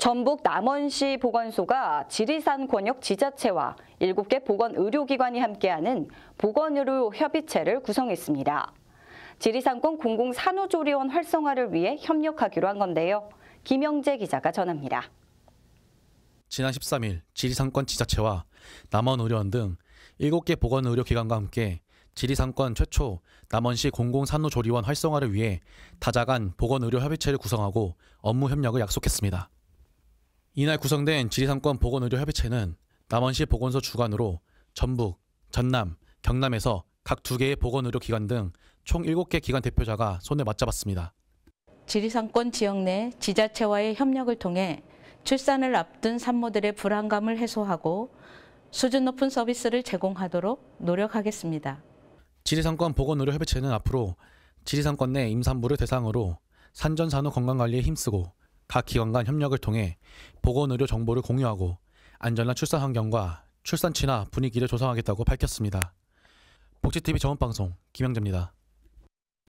전북 남원시 보건소가 지리산 권역 지자체와 7개 보건의료기관이 함께하는 보건의료 협의체를 구성했습니다. 지리산권 공공산후조리원 활성화를 위해 협력하기로 한 건데요. 김영재 기자가 전합니다. 지난 13일 지리산권 지자체와 남원의료원 등 7개 보건의료기관과 함께 지리산권 최초 남원시 공공산후조리원 활성화를 위해 다자간 보건의료협의체를 구성하고 업무 협력을 약속했습니다. 이날 구성된 지리삼권 보건의료협의체는 남원시 보건소 주관으로 전북, 전남, 경남에서 각 두 개의 보건의료기관 등 총 7개 기관 대표자가 손을 맞잡았습니다. 지리산권 지역 내 지자체와의 협력을 통해 출산을 앞둔 산모들의 불안감을 해소하고 수준 높은 서비스를 제공하도록 노력하겠습니다. 지리산권 보건의료협의체는 앞으로 지리산권 내 임산부를 대상으로 산전산후 건강관리에 힘쓰고 각 기관 간 협력을 통해 보건의료 정보를 공유하고 안전한 출산 환경과 출산치나 분위기를 조성하겠다고 밝혔습니다. 복지TV 정원방송 김영재입니다.